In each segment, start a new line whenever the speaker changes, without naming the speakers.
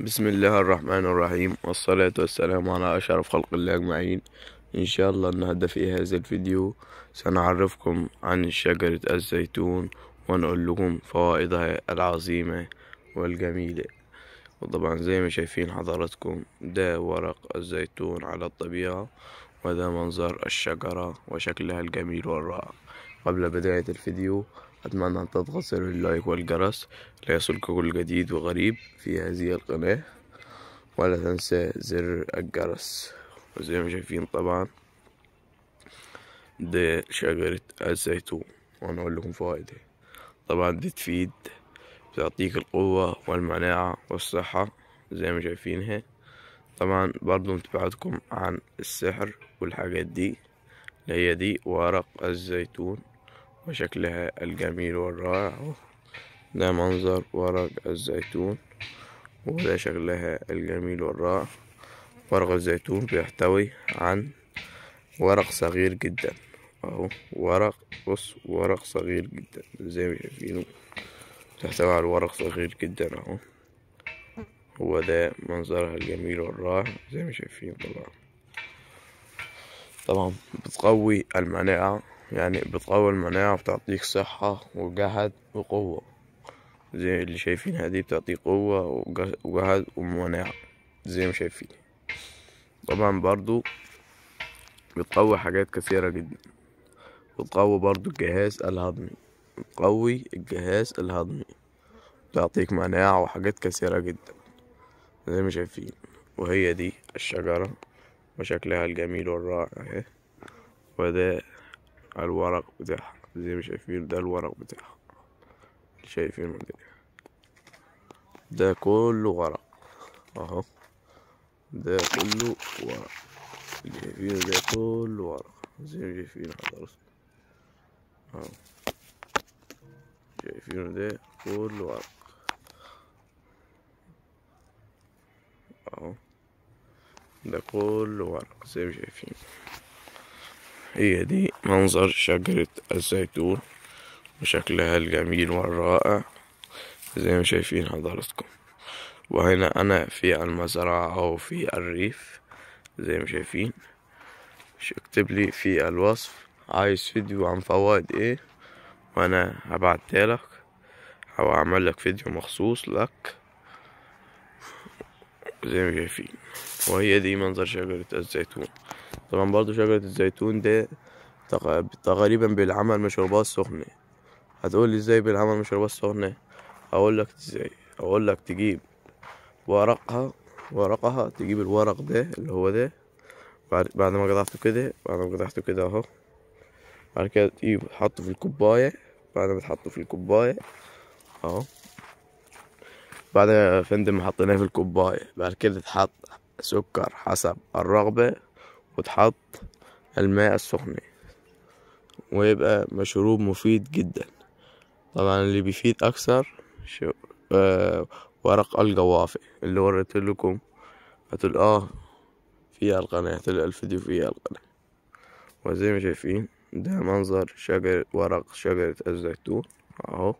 بسم الله الرحمن الرحيم والصلاة والسلام على أشرف خلق الله أجمعين إن شاء الله النهاردة في هذا الفيديو سنعرفكم عن شجرة الزيتون ونقول لكم فوائدها العظيمة والجميلة وطبعا زي ما شايفين حضراتكم ده ورق الزيتون على الطبيعة وده منظر الشجرة وشكلها الجميل والرائع قبل بداية الفيديو أتمنى أن تضغط زر اللايك والجرس ليصلك كل جديد وغريب في هذه القناة ولا تنسى زر الجرس وزي ما شايفين طبعا ده شجرة الزيتون وأنا أقول لكم فوائدها طبعا دي تفيد بتعطيك القوة والمناعة والصحة زي ما شايفينها طبعا برضو انتباهاتكم عن السحر والحاجات دي اللي هي دي ورق الزيتون وشكلها الجميل والرائع ده منظر ورق الزيتون وده شكلها الجميل والرائع ورق الزيتون بيحتوي عن ورق صغير جدا اهو ورق بص ورق صغير جدا زي ما شايفينه بيحتوي على ورق صغير جدا اهو هو ده منظرها الجميل والرائع زي ما شايفين طبعا طبعا بتقوي المناعة يعني بتقوي المناعة وبتعطيك صحة وجهد وقوة زي اللي شايفينها دي بتعطيك قوة وجهد ومناعة زي ما شايفين طبعا برضو بتقوي حاجات كثيرة جدا بتقوي برضو الجهاز الهضمي بتقوي الجهاز الهضمي بتعطيك مناعة وحاجات كثيرة جدا زي ما شايفين وهي دي الشجرة وشكلها الجميل والرائع اهي وده الورق بتاعها زي ما شايفين ده الورق بتاعها شايفين ده ده كله ورق اهو ده كله ورق شايفين ده كله ورق زي ما شايفين حضرتك اهو شايفين ده كله ورق اهو ده كله ورق زي ما شايفين هي دي منظر شجرة الزيتون وشكلها الجميل والرائع زي ما شايفين حضراتكم وهنا أنا في المزرعة أو في الريف زي ما شايفين اكتب لي في الوصف عايز فيديو عن فوائد ايه وأنا هبعتهالك أو أعمل لك فيديو مخصوص لك زي ما شايفين وهي دي منظر شجرة الزيتون طبعا برضو شجرة الزيتون ده تقريبا بيلعمل مشروبات سخنة هتقول لي ازاي بيلعمل مشروبات سخنة اقول لك ازاي اقول لك تجيب ورقها ورقها تجيب الورق ده اللي هو ده بعد, ما قطعته كده بعد ما قطعته كده اهو بعد كده تجيب تحطه في الكوباية بعد ما تحطه في الكوباية اهو بعد يا فندم حطيناه في الكوباية بعد كده تحط سكر حسب الرغبة وتحط الماء السخن ويبقى مشروب مفيد جدا طبعا اللي بيفيد أكثر آه، ورق القوافي اللي وريت لكم هتلقاه في القناة هتلقى الفيديو في القناة وزي ما شايفين ده منظر شجر ورق شجرة الزيتون اهو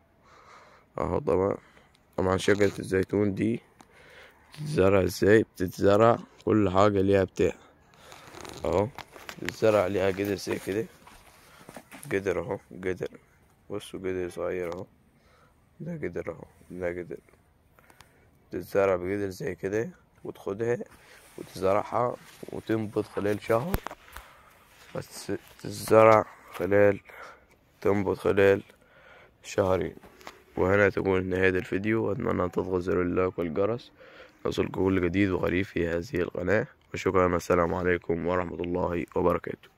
اهو طبعا طبعا شجرة الزيتون دي بتتزرع ازاي بتتزرع كل حاجة ليها بتاع اهو بتتزرع ليها جدر زي كده جدر اهو جدر بصوا جدر صغير اهو ده جدر اهو ده جدر بتتزرع بجدر زي كده وتاخدها وتزرعها وتنبت خلال شهر بس تتزرع خلال تنبت خلال شهرين وهنا تكون نهاية الفيديو أتمنى أن تضغط زر اللايك والجرس يصلكم كل جديد وغريب في هذه القناة وشكرا السلام عليكم ورحمة الله وبركاته